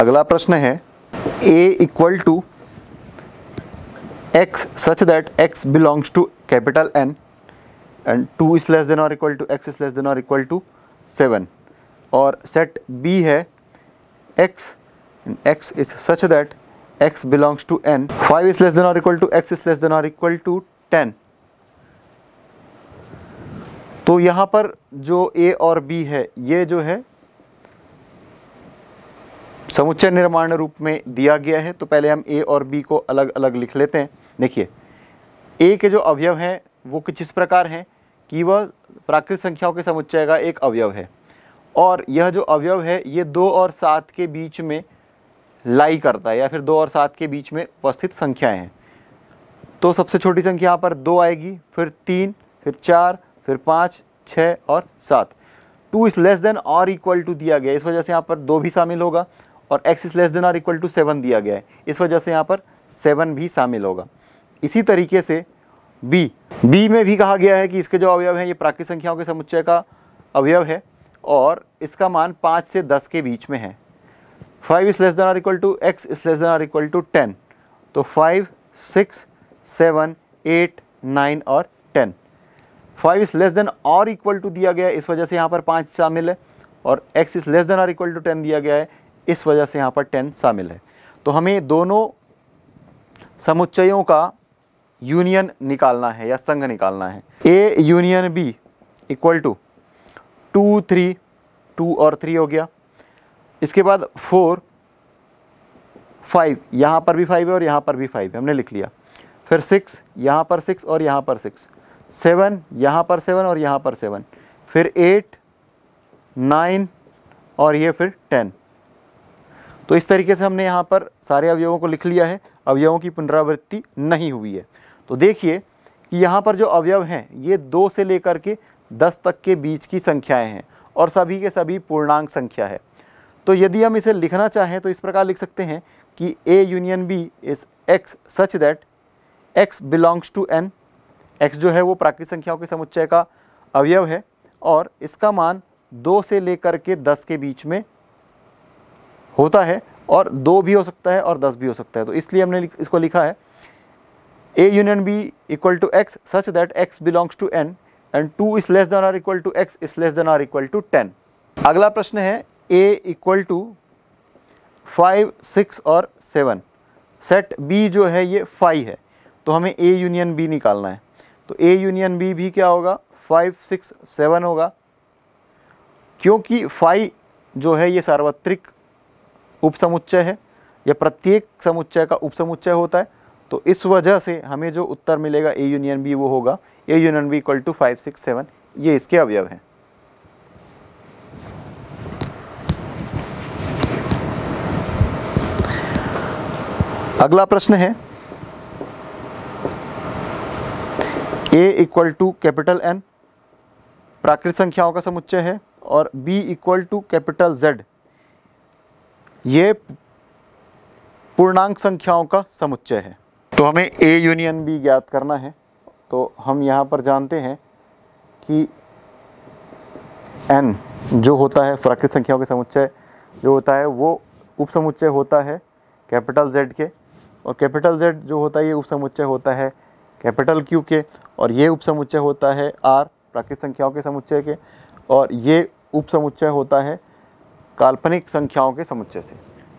अगला प्रश्न है A equal to x such that x belongs to capital N and two is less than और equal to x is less than और equal to seven और set B है X X is such that x belongs to N five is less than और equal to x is less than और equal to ten तो यहाँ पर जो ए और बी है ये जो है समुच्चय निर्माण रूप में दिया गया है तो पहले हम ए और बी को अलग अलग लिख लेते हैं देखिए ए के जो अवयव हैं वो कुछ इस प्रकार हैं कि वह प्राकृतिक संख्याओं के समुच्चय का एक अवयव है और यह जो अवयव है ये दो और सात के बीच में लाई करता है या फिर दो और सात के बीच में उपस्थित संख्याएं हैं तो सबसे छोटी संख्या यहाँ पर दो आएगी फिर तीन फिर चार फिर पाँच छः और सात टू इज़ लेस देन और इक्वल टू दिया गया इस वजह से यहाँ पर दो भी शामिल होगा और एक्स इज लेस देन और इक्वल टू सेवन दिया गया है इस वजह से यहाँ पर सेवन भी शामिल होगा इसी तरीके से बी बी में भी कहा गया है कि इसके जो अवयव हैं ये प्राकृतिक संख्याओं के समुच्चय का अवयव है और इसका मान पाँच से दस के बीच में है फाइव इज लेस देन और equal to x is less than और इक्वल टू टेन तो five six seven eight nine और ten five is less than और इक्वल टू दिया गया है इस वजह से यहाँ पर पाँच शामिल है और एक्स इज लेस देन और इक्वल टू टेन दिया गया है इस वजह से यहाँ पर टेन शामिल है तो हमें दोनों समुच्चयों का यूनियन निकालना है या संघ निकालना है A union B equal to two three two और थ्री हो गया इसके बाद फोर फाइव यहाँ पर भी फाइव है और यहाँ पर भी फाइव है हमने लिख लिया फिर सिक्स यहाँ पर सिक्स और यहाँ पर सिक्स सेवन यहाँ पर सेवन और यहाँ पर सेवन फिर एट नाइन और ये फिर टेन तो इस तरीके से हमने यहाँ पर सारे अवयवों को लिख लिया है अवयवों की पुनरावृत्ति नहीं हुई है तो देखिए कि यहाँ पर जो अवयव हैं ये दो से लेकर के दस तक के बीच की संख्याएं हैं और सभी के सभी पूर्णांक संख्या है तो यदि हम इसे लिखना चाहें तो इस प्रकार लिख सकते हैं कि A union B is x such that x belongs to N x जो है वो प्राकृतिक संख्याओं के समुच्चय का अवयव है और इसका मान दो से लेकर के दस के बीच में होता है और दो भी हो सकता है और दस भी हो सकता है तो इसलिए हमने इसको लिखा है A union B equal to x such that x belongs to N and two is less than or equal to x is less than or equal to ten अगला प्रश्न है A equal to five six और seven set B जो है ये five है तो हमें ए यूनियन बी निकालना है तो ए यूनियन बी भी क्या होगा फाइव सिक्स सेवन होगा क्योंकि फाइव जो है ये सार्वत्रिक उपसमुच्चय है या प्रत्येक समुच्चय का उपसमुच्चय होता है तो इस वजह से हमें जो उत्तर मिलेगा ए यूनियन बी वो होगा A union B equal to five six seven ये इसके अवयव हैं अगला प्रश्न है A equal to capital N प्राकृत संख्याओं का समुच्चय है और B equal to capital Z ये पूर्णांक संख्याओं का समुच्चय है तो हमें ए यूनियन बी ज्ञात करना है तो हम यहाँ पर जानते हैं कि एन जो होता है प्राकृतिक संख्याओं के समुच्चय जो होता है वो उप समुच्चय होता है कैपिटल जेड के और कैपिटल जेड जो होता है ये उप समुच्चय होता है कैपिटल क्यू के और ये उप समुच्चय होता है आर प्राकृतिक संख्याओं के समुच्चय के और ये उप समुच्चय होता है काल्पनिक संख्याओं के समुच्चय से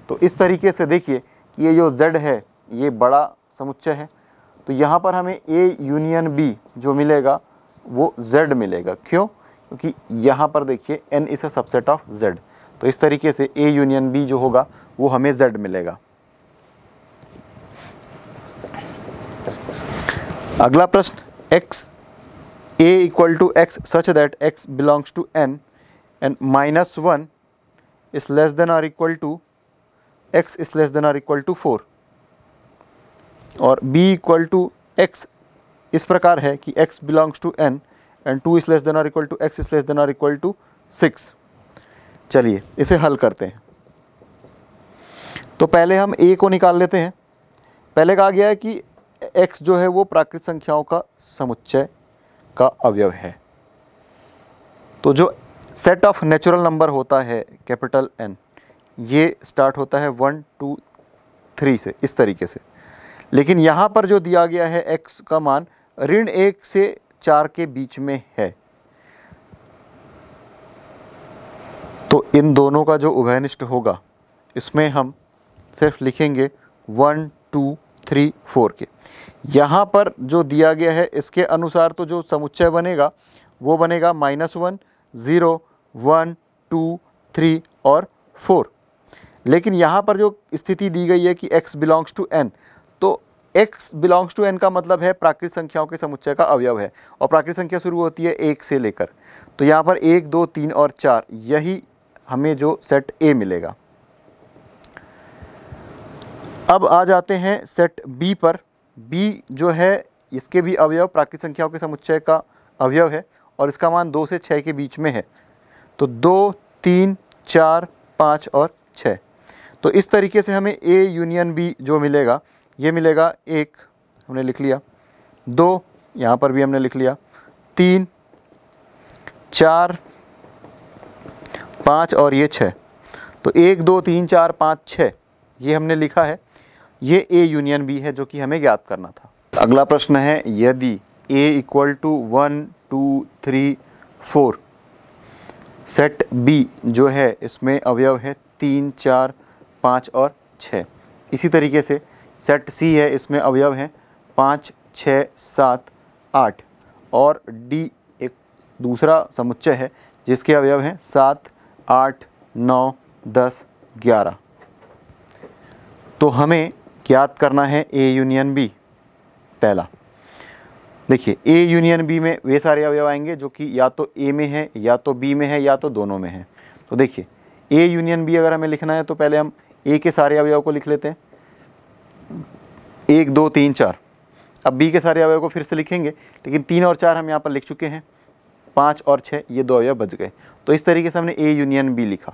तो इस तरीके से देखिए ये जो जेड है ये बड़ा समुच्चय है तो यहाँ पर हमें ए यूनियन बी जो मिलेगा वो जेड मिलेगा क्यों क्योंकि यहाँ पर देखिए N is a subset of Z तो इस तरीके से ए यूनियन बी जो होगा वो हमें जेड मिलेगा अगला प्रश्न x A equal to x such that x belongs to N and minus one is less than or equal to x is less than or equal to 4 और b इक्वल टू x इस प्रकार है कि x belongs to n and 2 is less than और equal to x is less than और equal to 6 चलिए इसे हल करते हैं तो पहले हम a को निकाल लेते हैं पहले कहा गया है कि x जो है वो प्राकृत संख्याओं का समुच्चय का अवयव है तो जो सेट ऑफ नेचुरल नंबर होता है कैपिटल एन ये स्टार्ट होता है वन टू थ्री से इस तरीके से लेकिन यहाँ पर जो दिया गया है एक्स का मान ऋण एक से चार के बीच में है तो इन दोनों का जो उभयनिष्ठ होगा इसमें हम सिर्फ लिखेंगे वन टू थ्री फोर के यहाँ पर जो दिया गया है इसके अनुसार तो जो समुच्चय बनेगा वो बनेगा minus one zero one two three और फोर लेकिन यहाँ पर जो स्थिति दी गई है कि x बिलोंग्स टू n तो x बिलोंग्स टू n का मतलब है प्राकृतिक संख्याओं के समुच्चय का अवयव है और प्राकृतिक संख्या शुरू होती है एक से लेकर तो यहाँ पर एक दो तीन और चार यही हमें जो सेट ए मिलेगा अब आ जाते हैं सेट बी पर बी जो है इसके भी अवयव प्राकृतिक संख्याओं के समुच्चय का अवयव है और इसका मान दो से छः के बीच में है तो दो तीन चार पाँच और छः तो इस तरीके से हमें ए यूनियन बी जो मिलेगा ये मिलेगा एक हमने लिख लिया दो यहाँ पर भी हमने लिख लिया तीन चार पाँच और ये छः तो एक दो तीन चार पाँच छः ये हमने लिखा है ये ए यूनियन बी है जो कि हमें ज्ञात करना था अगला प्रश्न है यदि A equal to one two three four set B जो है इसमें अवयव है तीन चार पाँच और छः इसी तरीके से सेट सी है इसमें अवयव हैं पाँच छ सात आठ और डी एक दूसरा समुच्चय है जिसके अवयव हैं सात आठ नौ दस ग्यारह तो हमें ज्ञात करना है ए यूनियन बी पहला देखिए ए यूनियन बी में वे सारे अवयव आएंगे जो कि या तो ए में है या तो बी में है या तो दोनों में है तो देखिए ए यूनियन बी अगर हमें लिखना है तो पहले हम ए के सारे अवयव को लिख लेते हैं एक दो तीन चार अब बी के सारे अवयव को फिर से लिखेंगे लेकिन तीन और चार हम यहाँ पर लिख चुके हैं पाँच और छः ये दो अवयव बच गए तो इस तरीके से हमने ए यूनियन बी लिखा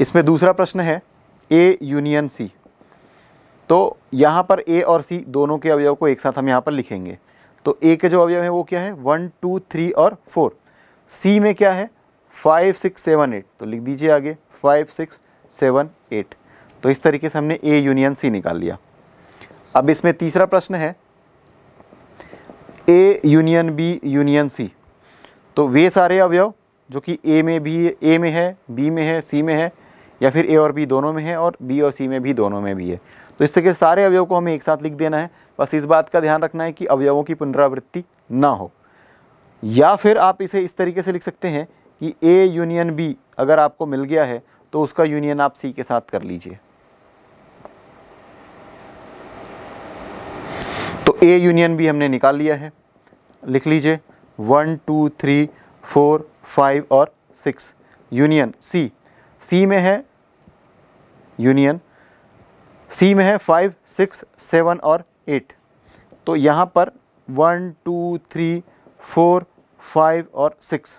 इसमें दूसरा प्रश्न है ए यूनियन सी तो यहाँ पर ए और सी दोनों के अवयव को एक साथ हम यहाँ पर लिखेंगे तो ए के जो अवयव हैं वो क्या है वन टू थ्री और फोर सी में क्या है फाइव सिक्स सेवन एट तो लिख दीजिए आगे फाइव सिक्स सेवन एट तो इस तरीके से हमने ए यूनियन सी निकाल लिया अब इसमें तीसरा प्रश्न है A union B union C तो वे सारे अवयव जो कि ए में भी ए में है बी में है सी में है या फिर ए और बी दोनों में है और बी और सी में भी दोनों में भी है तो इस तरह के सारे अवयव को हमें एक साथ लिख देना है बस इस बात का ध्यान रखना है कि अवयवों की पुनरावृत्ति ना हो या फिर आप इसे इस तरीके से लिख सकते हैं कि ए यूनियन बी अगर आपको मिल गया है तो उसका यूनियन आप सी के साथ कर लीजिए तो ए यूनियन बी हमने निकाल लिया है लिख लीजिए one two three four five और सिक्स यूनियन सी सी में है यूनियन सी में है फाइव सिक्स सेवन और एट तो यहाँ पर one two three four five और सिक्स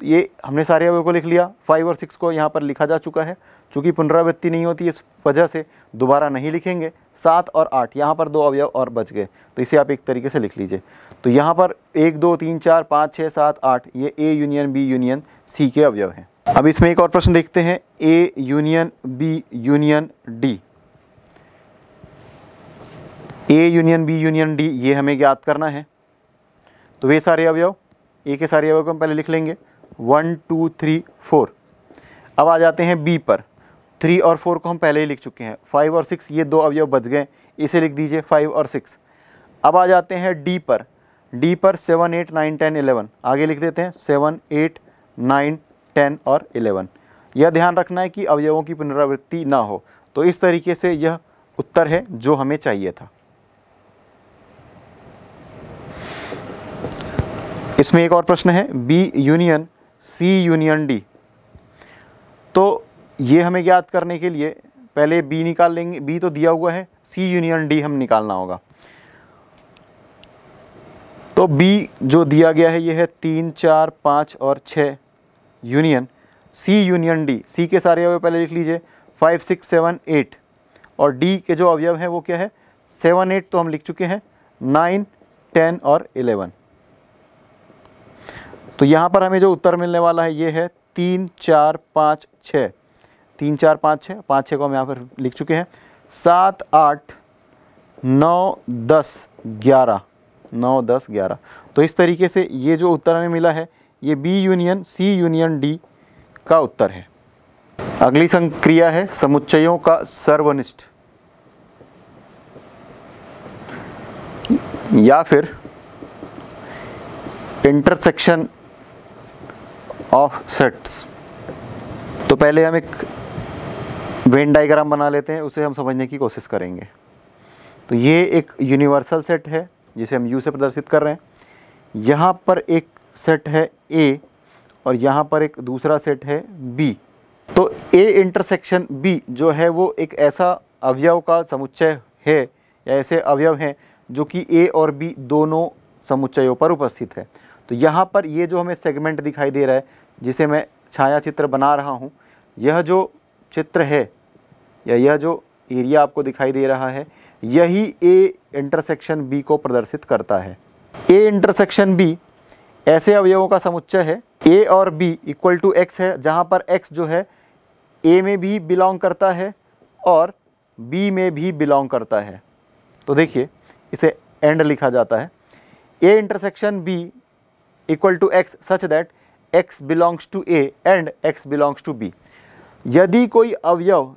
तो ये हमने सारे अवयव को लिख लिया फाइव और सिक्स को यहाँ पर लिखा जा चुका है चूँकि पुनरावृत्ति नहीं होती इस वजह से दोबारा नहीं लिखेंगे सात और आठ यहाँ पर दो अवयव और बच गए तो इसे आप एक तरीके से लिख लीजिए तो यहाँ पर एक दो तीन चार पाँच छः सात आठ ये A union B union C के अवयव हैं अब इसमें एक और प्रश्न देखते हैं A union B union D A union B union D ये हमें ज्ञात करना है तो वे सारे अवयव ए के सारे अवयव को हम पहले लिख लेंगे वन टू थ्री फोर अब आ जाते हैं बी पर थ्री और फोर को हम पहले ही लिख चुके हैं फाइव और सिक्स ये दो अवयव बच गए इसे लिख दीजिए फाइव और सिक्स अब आ जाते हैं डी पर डी पर seven eight nine ten eleven आगे लिख देते हैं सेवन एट नाइन टेन और एलेवन यह ध्यान रखना है कि अवयवों की पुनरावृत्ति ना हो तो इस तरीके से यह उत्तर है जो हमें चाहिए था इसमें एक और प्रश्न है B union C union D तो ये हमें ज्ञात करने के लिए पहले बी निकाल लेंगे बी तो दिया हुआ है सी यूनियन डी हम निकालना होगा तो बी जो दिया गया है ये है तीन चार पाँच और छ union C union D C के सारे अवयव पहले लिख लीजिए फाइव सिक्स सेवन एट और डी के जो अवयव हैं वो क्या है सेवन एट तो हम लिख चुके हैं नाइन टेन और इलेवन तो यहाँ पर हमें जो उत्तर मिलने वाला है ये है तीन चार पाँच छ तीन चार पाँच छः पाँच छः को हम यहाँ पर लिख चुके हैं सात आठ नौ दस ग्यारह नौ दस ग्यारह तो इस तरीके से ये जो उत्तर हमें मिला है ये B union C union D का उत्तर है अगली संक्रिया है समुच्चयों का सर्वनिष्ठ या फिर इंटरसेक्शन ऑफ सेट्स तो पहले हम एक वेन डायग्राम बना लेते हैं उसे हम समझने की कोशिश करेंगे तो ये एक यूनिवर्सल सेट है जिसे हम यू से प्रदर्शित कर रहे हैं यहाँ पर एक सेट है ए और यहाँ पर एक दूसरा सेट है बी तो ए इंटरसेक्शन बी जो है वो एक ऐसा अवयव का समुच्चय है या ऐसे अवयव हैं जो कि ए और बी दोनों समुच्चयों पर उपस्थित है तो यहाँ पर ये जो हमें सेगमेंट दिखाई दे रहा है जिसे मैं छाया चित्र बना रहा हूँ यह जो चित्र है या यह जो एरिया आपको दिखाई दे रहा है यही ए इंटरसेक्शन बी को प्रदर्शित करता है ए इंटरसेक्शन बी ऐसे अवयवों का समुच्चय है ए और बी इक्वल टू एक्स है जहाँ पर एक्स जो है ए में भी बिलोंग करता है और बी में भी बिलोंग करता है तो देखिए इसे एंड लिखा जाता है A intersection B equal to x such that x belongs to A and x belongs to B यदि कोई अवयव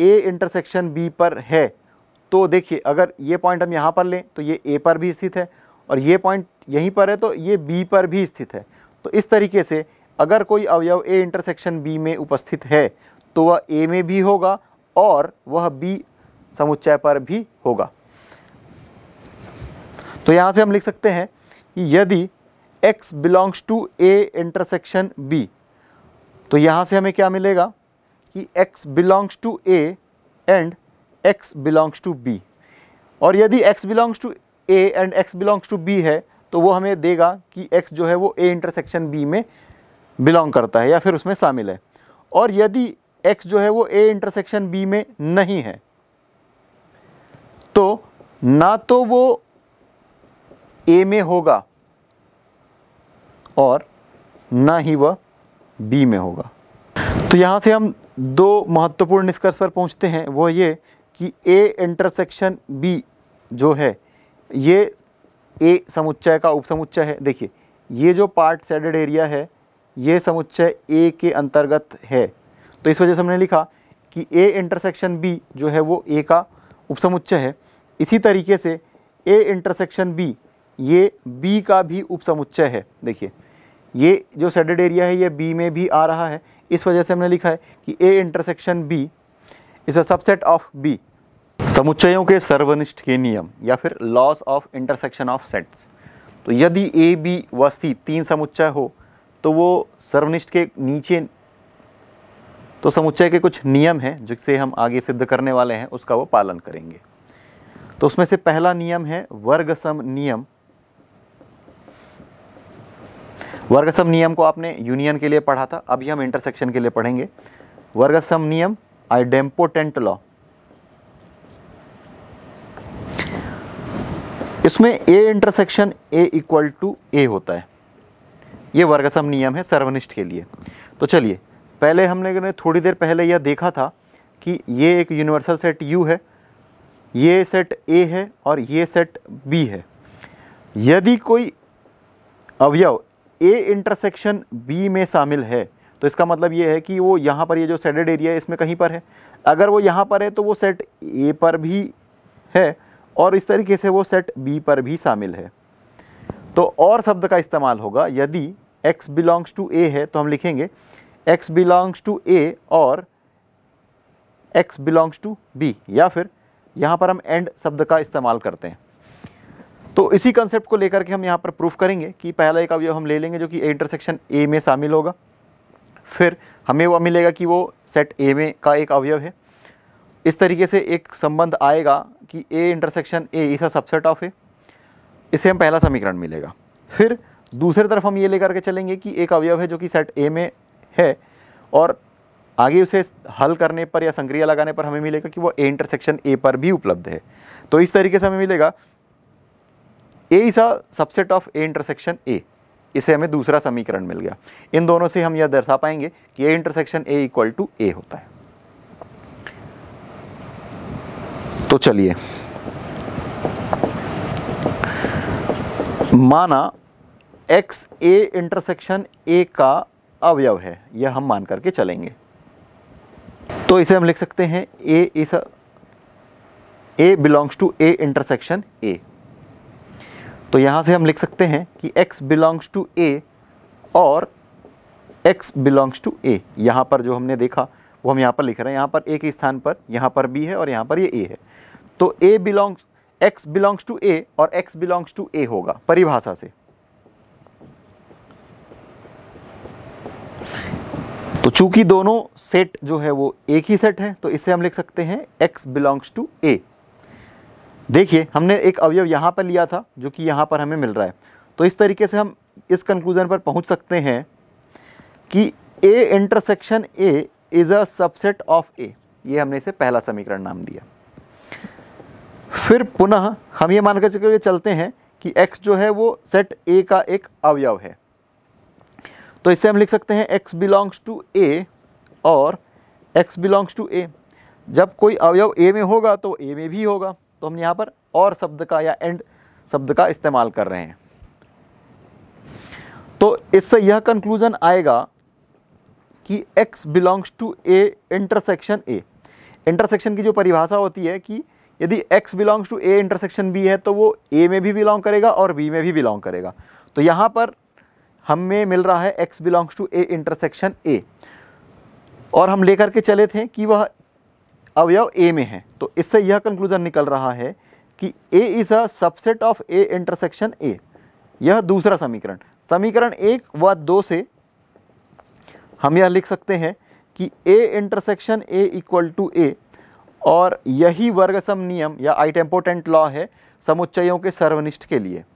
ए इंटरसेक्शन बी पर है तो देखिए अगर ये पॉइंट हम यहाँ पर लें तो ये ए पर भी स्थित है और ये पॉइंट यहीं पर है तो ये बी पर भी स्थित है तो इस तरीके से अगर कोई अवयव ए इंटरसेक्शन बी में उपस्थित है तो वह ए में भी होगा और वह बी समुच्चय पर भी होगा तो यहाँ से हम लिख सकते हैं कि यदि x belongs to a intersection b तो यहाँ से हमें क्या मिलेगा कि x belongs to a and x belongs to b और यदि x belongs to a and x belongs to b है तो वो हमें देगा कि x जो है वो a इंटरसेक्शन b में बिलोंग करता है या फिर उसमें शामिल है और यदि x जो है वो a इंटरसेक्शन b में नहीं है तो ना तो वो ए में होगा और ना ही वह बी में होगा तो यहाँ से हम दो महत्वपूर्ण निष्कर्ष पर पहुँचते हैं वो ये कि ए इंटरसेक्शन बी जो है ये ए समुच्चय का उपसमुच्चय है देखिए ये जो पार्ट सेडेड एरिया है ये समुच्चय ए के अंतर्गत है तो इस वजह से हमने लिखा कि ए इंटरसेक्शन बी जो है वो ए का उपसमुच्चय है इसी तरीके से ए इंटरसेक्शन बी ये बी का भी उपसमुच्चय है देखिए ये जो सेडेड एरिया है ये बी में भी आ रहा है इस वजह से हमने लिखा है कि A intersection B is a subset of B समुच्चयों के सर्वनिष्ठ के नियम या फिर laws of intersection of sets तो यदि ए बी व सी तीन समुच्चय हो तो वो सर्वनिष्ठ के नीचे तो समुच्चय के कुछ नियम हैं जिससे हम आगे सिद्ध करने वाले हैं उसका वो पालन करेंगे तो उसमें से पहला नियम है वर्ग सम नियम वर्गसम नियम को आपने यूनियन के लिए पढ़ा था अभी हम इंटरसेक्शन के लिए पढ़ेंगे वर्गसम नियम आई डेम्पोटेंट लॉ इसमें A intersection A equal to A होता है ये वर्गसम नियम है सर्वनिष्ठ के लिए तो चलिए पहले हमने थोड़ी देर पहले यह देखा था कि ये एक यूनिवर्सल सेट यू है ये सेट ए है और ये सेट बी है यदि कोई अवयव ए इंटरसेक्शन बी में शामिल है तो इसका मतलब ये है कि वो यहाँ पर ये जो सेडेड एरिया है इसमें कहीं पर है अगर वो यहाँ पर है तो वो सेट ए पर भी है और इस तरीके से वो सेट बी पर भी शामिल है तो और शब्द का इस्तेमाल होगा यदि x बिलोंग्स टू a है तो हम लिखेंगे x बिलोंग्स टू a और x बिलोंग्स टू b या फिर यहाँ पर हम एंड शब्द का इस्तेमाल करते हैं तो इसी कंसेप्ट को लेकर के हम यहाँ पर प्रूफ करेंगे कि पहला एक अवयव हम ले लेंगे जो कि इंटरसेक्शन ए में शामिल होगा फिर हमें वह मिलेगा कि वो सेट ए में का एक अवयव है इस तरीके से एक संबंध आएगा कि ए इंटरसेक्शन ए इस सबसेट ऑफ है इसे हम पहला समीकरण मिलेगा फिर दूसरी तरफ हम ये लेकर के चलेंगे कि एक अवयव है जो कि सेट ए में है और आगे उसे हल करने पर या संक्रिया लगाने पर हमें मिलेगा कि वो ए इंटरसेक्शन ए पर भी उपलब्ध है तो इस तरीके से हमें मिलेगा A is a subset of A intersection A इसे हमें दूसरा समीकरण मिल गया इन दोनों से हम यह दर्शा पाएंगे कि A intersection A equal to A होता है तो चलिए माना एक्स ए इंटरसेक्शन ए का अवयव है यह हम मान करके चलेंगे तो इसे हम लिख सकते हैं ए इस A belongs to A intersection A तो यहाँ से हम लिख सकते हैं कि x बिलोंग्स टू a और x बिलोंग्स टू a यहाँ पर जो हमने देखा वो हम यहाँ पर लिख रहे हैं यहाँ पर a के स्थान पर यहाँ पर b है और यहाँ पर ये यह a है तो a belongs x belongs to a और x बिलोंग्स टू a होगा परिभाषा से तो चूंकि दोनों सेट जो है वो एक ही सेट है तो इसे हम लिख सकते हैं x बिलोंग्स टू a देखिए हमने एक अवयव यहाँ पर लिया था जो कि यहाँ पर हमें मिल रहा है तो इस तरीके से हम इस कंक्लूज़न पर पहुँच सकते हैं कि A intersection A is a subset of A ये हमने इसे पहला समीकरण नाम दिया फिर पुनः हम ये मानकर चल चलते हैं कि x जो है वो सेट A का एक अवयव है तो इससे हम लिख सकते हैं x बिलोंग्स टू A और x बिलोंग्स टू A जब कोई अवयव A में होगा तो A में भी होगा तो हम यहाँ पर और शब्द का या एंड शब्द का इस्तेमाल कर रहे हैं तो इससे यह कंक्लूज़न आएगा कि x belongs to a intersection a intersection की जो परिभाषा होती है कि यदि x belongs to a intersection b है तो वो a में भी बिलोंग करेगा और b में भी बिलोंग करेगा तो यहाँ पर हमें मिल रहा है x belongs to a intersection a और हम लेकर के चले थे कि वह अवयव ए में है तो इससे यह कंक्लूजन निकल रहा है कि A is a subset of A intersection A यह दूसरा समीकरण समीकरण एक व दो से हम यह लिख सकते हैं कि A intersection A equal to A और यही वर्गसम नियम या आइटेम्पोटेंट लॉ है समुच्चयों के सर्वनिष्ठ के लिए